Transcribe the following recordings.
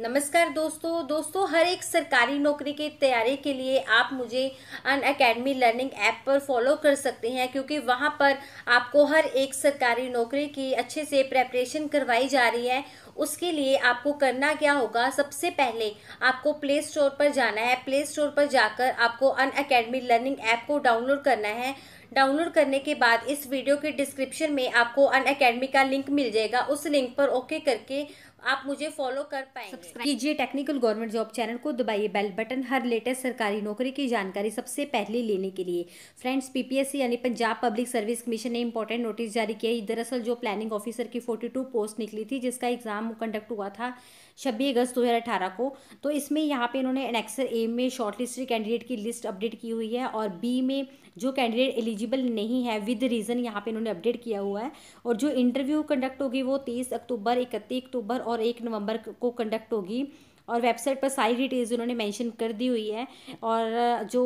नमस्कार दोस्तों दोस्तों हर एक सरकारी नौकरी की तैयारी के लिए आप मुझे अन अकेडमी लर्निंग ऐप पर फॉलो कर सकते हैं क्योंकि वहाँ पर आपको हर एक सरकारी नौकरी की अच्छे से प्रेपरेशन करवाई जा रही है उसके लिए आपको करना क्या होगा सबसे पहले आपको प्ले स्टोर पर जाना है प्ले स्टोर पर जाकर आपको अन अकेडमी लर्निंग ऐप को डाउनलोड करना है डाउनलोड करने के बाद इस वीडियो के डिस्क्रिप्शन में आपको अन अकेडमी का लिंक मिल जाएगा उस लिंक पर ओके करके आप मुझे फॉलो कर पाएंगे कीजिए टेक्निकल गवर्नमेंट जॉब चैनल को दबाइए बेल बटन हर लेटेस्ट सरकारी नौकरी की जानकारी सबसे पहले लेने के लिए फ्रेंड्स पीपीएससी यानी पंजाब पब्लिक सर्विस कमीशन ने इंपॉर्टेंट नोटिस जारी किया दरअसल जो प्लानिंग ऑफिसर की 42 पोस्ट निकली थी जिसका एग्ज़ाम कंडक्ट हुआ था छब्बीस अगस्त दो को तो इसमें यहाँ पे इन्होंने एनेक्सर ए में शॉर्टलिस्टेड कैंडिडेट की लिस्ट अपडेट की हुई है और बी में जो कैंडिडेट एलिजिबल नहीं है विद रीज़न यहाँ पे इन्होंने अपडेट किया हुआ है और जो इंटरव्यू कंडक्ट होगी वो तीस अक्टूबर इकतीस अक्टूबर और एक नवंबर को कंडक्ट होगी और वेबसाइट पर सारी डिटेल्स उन्होंने मेंशन कर दी हुई है और जो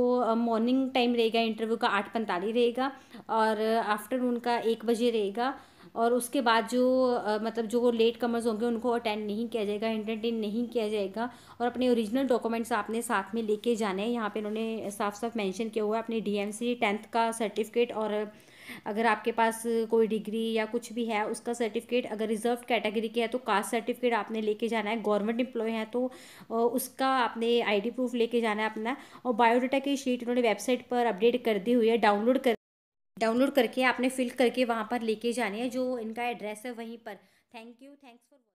मॉर्निंग टाइम रहेगा इंटरव्यू का आठ पैंतालीस रहेगा और आफ्टरनून का एक बजे रहेगा और उसके बाद जो मतलब जो लेट कमर्स होंगे उनको अटेंड नहीं किया जाएगा इंटरटेन नहीं किया जाएगा और अपने ओरिजिनल डॉक्यूमेंट्स आपने साथ में लेके जाने हैं यहाँ पे इन्होंने साफ साफ मेंशन किया हुआ है अपने डीएमसी टेंथ का सर्टिफिकेट और अगर आपके पास कोई डिग्री या कुछ भी है उसका सर्टिफिकेट अगर रिजर्व कैटेगरी के है तो कास्ट सर्टिफिकेट आपने लेके जाना है गवर्नमेंट एम्प्लॉय है तो उसका आपने आईडी प्रूफ लेके जाना है अपना और बायोडाटा की शीट उन्होंने वेबसाइट पर अपडेट कर दी हुई है डाउनलोड कर डाउनलोड करके आपने फिल करके वहाँ पर लेके जानी है जो इनका एड्रेस है वहीं पर थैंक यू थैंक्स फॉर